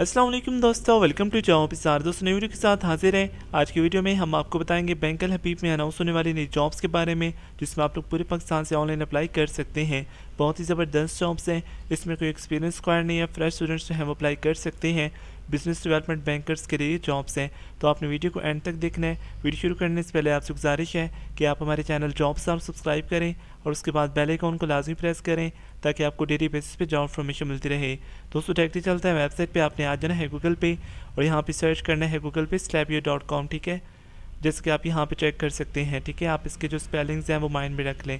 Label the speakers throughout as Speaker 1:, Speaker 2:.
Speaker 1: असलम दोस्तों welcome to job इस दोस्तों वीडियो के साथ हाजिर हैं आज की वीडियो में हम आपको बताएंगे बैंकल हबीब में अनाउंस होने वाली नई जॉब्स के बारे में जिसमें आप लोग पूरे पाकिस्तान से ऑनलाइन अप्लाई कर सकते हैं बहुत ही ज़बरदस्त जॉब्स हैं इसमें कोई एक्सपीरियंस रिक्वायर नहीं है फ्रेश स्टूडेंट्स जो हैं वो अप्लाई कर सकते हैं बिजनेस डेवलपमेंट बैंकर्स के लिए जॉब्स हैं तो आपने वीडियो को एंड तक देखना है वीडियो शुरू करने से पहले आपसे गुजारिश है कि आप हमारे चैनल जॉब्स आप सब्सक्राइब करें और उसके बाद बेल अकाउंट को लाजमी प्रेस करें ताकि आपको डेली बेसिस पे जॉब इन्फॉर्मेशन मिलती रहे दोस्तों डायरेक्टली चलता है वेबसाइट पर आपने आ जाना है गूगल पे और यहाँ पर सर्च करना है गूगल पे स्लैबियो ठीक है जैसे कि आप यहाँ पर चेक कर सकते हैं ठीक है आप इसके जो स्पेलिंग्स हैं वो माइंड में रख लें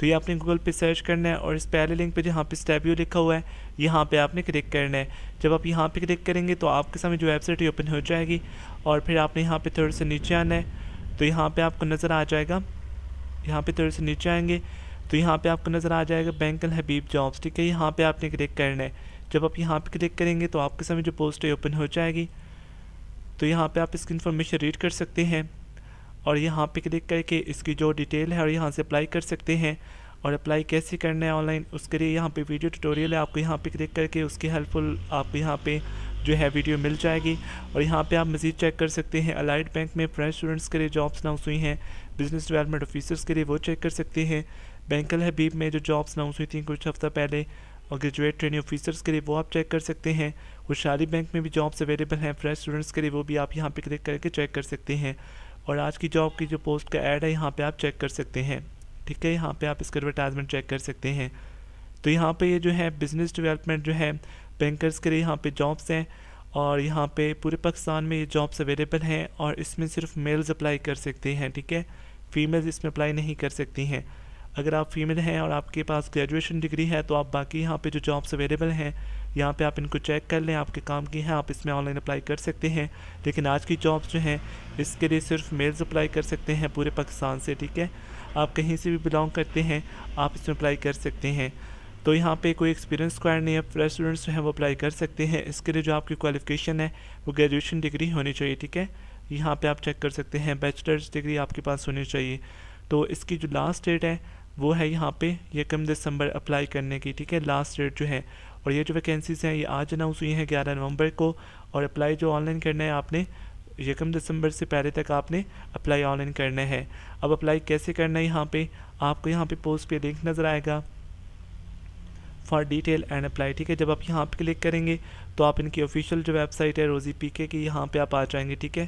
Speaker 1: तो ये आपने गूगल पे सर्च करना है और इस पहले लिंक पे जहाँ पे स्टेबियो लिखा हुआ है यहाँ पे आपने क्लिक करना है जब आप यहाँ पे क्लिक करेंगे तो आपके सामने जो वेबसाइट ओपन हो जाएगी और फिर आपने यहाँ पे थोड़े से नीचे आना है तो यहाँ पर आपको नज़र आ जाएगा यहाँ पर थोड़े से नीचे आएँगे तो यहाँ पर आपको नज़र आ जाएगा बैंक हबीब जॉब्स ठीक है यहाँ पर आपने क्लिक करना है जब आप यहाँ पर क्लिक करेंगे तो आपके सामने जो पोस्ट है ओपन हो जाएगी तो यहाँ पर आप इसकी इन्फॉर्मेशन रीड कर सकते हैं और यहाँ पे क्लिक करके इसकी जो डिटेल है और यहाँ से अप्लाई कर सकते हैं और अप्लाई कैसे करना है ऑनलाइन उसके लिए यहाँ पे वीडियो ट्यूटोरियल है आपको यहाँ पे क्लिक करके उसकी हेल्पफुल आपको यहाँ पे जो है वीडियो मिल जाएगी और यहाँ पे आप मज़ीद चेक कर सकते हैं अलाइड बैंक में फ्रेंच स्टूडेंट्स के लिए जॉब्स नाउस हुई हैं बिज़नेस डेवलपमेंट ऑफिसर्स के लिए वो चेक कर सकते हैं बैंकल हबीब में जो जॉब्स नाउंस हुई थी कुछ हफ्ता पहले और ग्रेजुएट ट्रेनिंग ऑफिसर्स के लिए वो आप चेक कर सकते हैं खुशहाली बैंक में भी जॉब्स अवेलेबल हैं फ्रेश स्टूडेंट्स के लिए वो भी आप यहाँ पे क्लिक करके चेक कर सकते हैं और आज की जॉब की जो पोस्ट का ऐड है यहाँ पे आप चेक कर सकते हैं ठीक है यहाँ पे आप इसका एडवर्टाइजमेंट चेक कर सकते हैं तो यहाँ पे ये जो है बिज़नेस डेवलपमेंट जो है बैंकर्स के लिए यहाँ पे जॉब्स हैं और यहाँ पे पूरे पाकिस्तान में ये जॉब्स अवेलेबल हैं और इसमें सिर्फ मेल्स अप्लाई कर सकते हैं ठीक है फीमेल्स इसमें अप्लाई नहीं कर सकती हैं अगर आप फीमेल हैं और आपके पास ग्रेजुएशन डिग्री है तो आप बाकी यहाँ पे जो जॉब्स अवेलेबल हैं यहाँ पे आप इनको चेक कर लें आपके काम की हैं आप इसमें ऑनलाइन अप्लाई कर सकते हैं लेकिन आज की जॉब्स जो हैं इसके लिए सिर्फ मेल्स अप्लाई कर सकते हैं पूरे पाकिस्तान से ठीक है आप कहीं से भी बिलोंग करते हैं आप इसमें अप्लाई कर सकते हैं तो यहाँ पे कोई एक्सपीरियंस रिक्वायर्ड नहीं है फ्रेश स्टूडेंट्स जो हैं वो अप्लाई कर सकते हैं इसके लिए जो आपकी क्वालिफिकेशन है वो ग्रेजुएशन डिग्री होनी चाहिए ठीक है यहाँ पे आप चेक कर सकते हैं बैचलर्स डिग्री आपके पास होनी चाहिए तो इसकी जो लास्ट डेट है वो है यहाँ पे ये कम दिसंबर अप्लाई करने की ठीक है लास्ट डेट जो है और ये जो वैकेंसीज़ हैं ये आज अनाउंस हुई हैं ग्यारह नवंबर को और अप्लाई जो ऑनलाइन करना है आपने यकम दिसंबर से पहले तक आपने अप्लाई ऑनलाइन करना है अब अप्लाई कैसे करना है यहाँ पे आपको यहाँ पे पोस्ट पे लिंक नज़र आएगा फॉर डिटेल एंड अप्लाई ठीक है जब आप यहाँ पे क्लिक करेंगे तो आप इनकी ऑफिशियल जो वेबसाइट है रोज़ी पी के की यहाँ पर आप आ जाएंगे ठीक है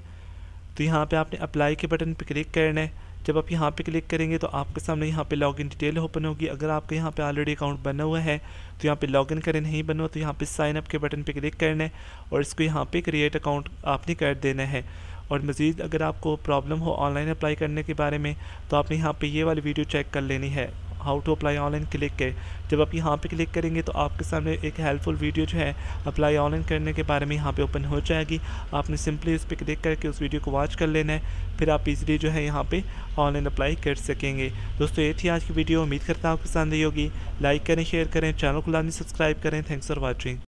Speaker 1: तो यहाँ पर आपने अप्लाई के बटन पर क्लिक करना है जब आप यहाँ पे क्लिक करेंगे तो आपके सामने यहाँ पे लॉगिन डिटेल ओपन होगी अगर आपके यहाँ पे ऑलरेडी अकाउंट बना हुआ है तो यहाँ पे लॉगिन करें नहीं बना तो यहाँ पे साइन अप के बटन पे क्लिक करना है और इसको यहाँ पे क्रिएट अकाउंट आपने कर देना है और मज़ीद अगर आपको प्रॉब्लम हो ऑनलाइन अप्लाई करने के बारे में तो आपने यहाँ पर ये वाली वीडियो चेक कर लेनी है how to apply online click के जब आप यहाँ पे क्लिक करेंगे तो आपके सामने एक हेल्पफुल वीडियो जो है अप्लाई ऑनलाइन करने के बारे में यहाँ पे ओपन हो जाएगी आपने सिंपली इस पर क्लिक करके उस वीडियो को वॉच कर लेना है फिर आप इजीली जो है यहाँ पे ऑनलाइन अप्लाई कर सकेंगे दोस्तों ये थी आज की वीडियो उम्मीद करता हूँ आपको पसंद आई होगी लाइक करें शेयर करें चैनल को लाने सब्सक्राइब करें थैंक्स फॉर वॉचिंग